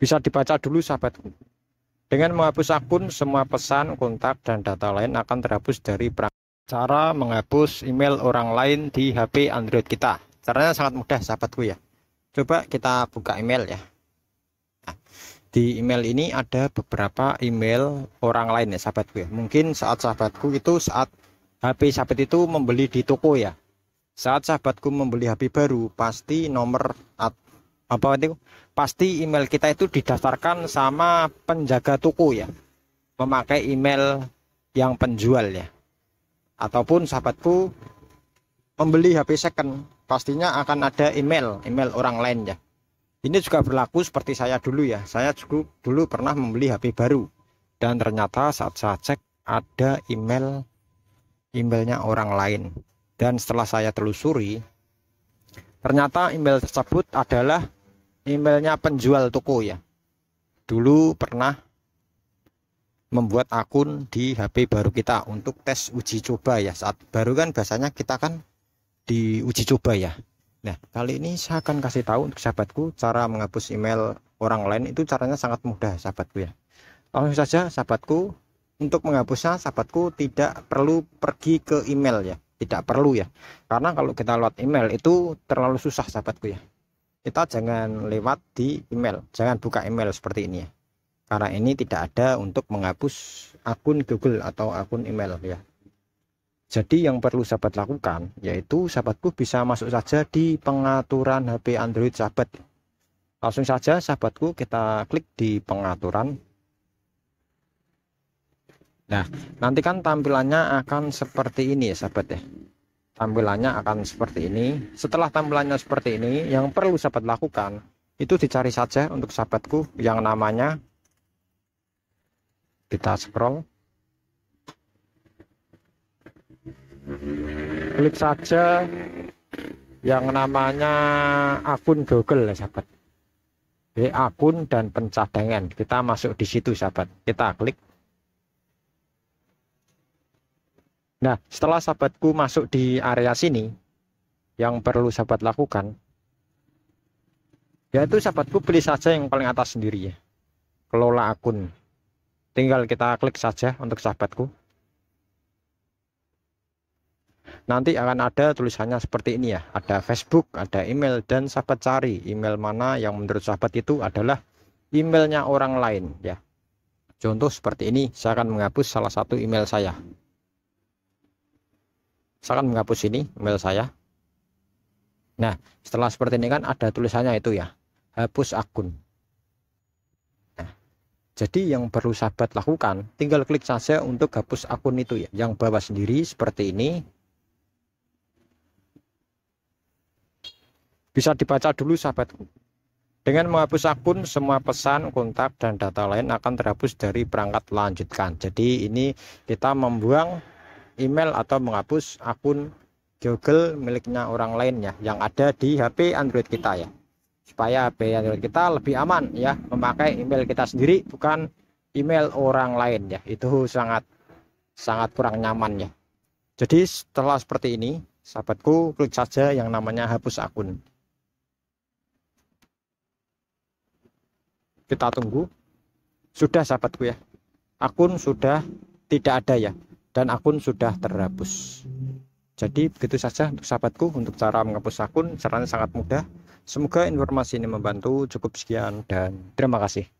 bisa dibaca dulu sahabatku. Dengan menghapus akun, semua pesan, kontak, dan data lain akan terhapus dari perangkat. Cara menghapus email orang lain di HP Android kita. Caranya sangat mudah sahabatku ya. Coba kita buka email ya. Nah, di email ini ada beberapa email orang lain ya sahabatku ya. Mungkin saat sahabatku itu saat HP sahabat itu membeli di toko ya. Saat sahabatku membeli HP baru, pasti nomor apa itu pasti email kita itu didaftarkan sama penjaga toko ya memakai email yang penjual ya ataupun sahabatku membeli HP second pastinya akan ada email email orang lain ya ini juga berlaku seperti saya dulu ya saya dulu pernah membeli HP baru dan ternyata saat saya cek ada email emailnya orang lain dan setelah saya telusuri ternyata email tersebut adalah emailnya penjual toko ya dulu pernah membuat akun di HP baru kita untuk tes uji coba ya saat baru kan biasanya kita kan di uji coba ya nah kali ini saya akan kasih tahu untuk sahabatku cara menghapus email orang lain itu caranya sangat mudah sahabatku ya langsung saja sahabatku untuk menghapusnya sahabatku tidak perlu pergi ke email ya tidak perlu ya karena kalau kita lewat email itu terlalu susah sahabatku ya kita jangan lewat di email jangan buka email seperti ini ya karena ini tidak ada untuk menghapus akun Google atau akun email ya jadi yang perlu sahabat lakukan yaitu sahabatku bisa masuk saja di pengaturan HP Android sahabat langsung saja sahabatku kita klik di pengaturan nah nanti kan tampilannya akan seperti ini ya sahabat ya tampilannya akan seperti ini setelah tampilannya seperti ini yang perlu sahabat lakukan itu dicari saja untuk sahabatku yang namanya kita scroll klik saja yang namanya akun Google ya sahabat. Jadi akun dan pencadangan kita masuk di situ sahabat. Kita klik Nah, setelah sahabatku masuk di area sini, yang perlu sahabat lakukan, yaitu sahabatku beli saja yang paling atas sendiri ya. Kelola akun. Tinggal kita klik saja untuk sahabatku. Nanti akan ada tulisannya seperti ini ya. Ada Facebook, ada email, dan sahabat cari email mana yang menurut sahabat itu adalah emailnya orang lain ya. Contoh seperti ini, saya akan menghapus salah satu email saya saya akan menghapus ini email saya nah setelah seperti ini kan ada tulisannya itu ya hapus akun nah, jadi yang perlu sahabat lakukan tinggal klik saja untuk hapus akun itu ya yang bawah sendiri seperti ini bisa dibaca dulu sahabat dengan menghapus akun, semua pesan, kontak, dan data lain akan terhapus dari perangkat lanjutkan. Jadi ini kita membuang email atau menghapus akun Google miliknya orang lain ya yang ada di HP Android kita ya supaya HP Android kita lebih aman ya memakai email kita sendiri bukan email orang lain ya itu sangat sangat kurang nyaman ya jadi setelah seperti ini sahabatku klik saja yang namanya hapus akun kita tunggu sudah sahabatku ya akun sudah tidak ada ya dan akun sudah terhapus. Jadi begitu saja untuk sahabatku untuk cara menghapus akun caranya sangat mudah. Semoga informasi ini membantu. Cukup sekian dan terima kasih.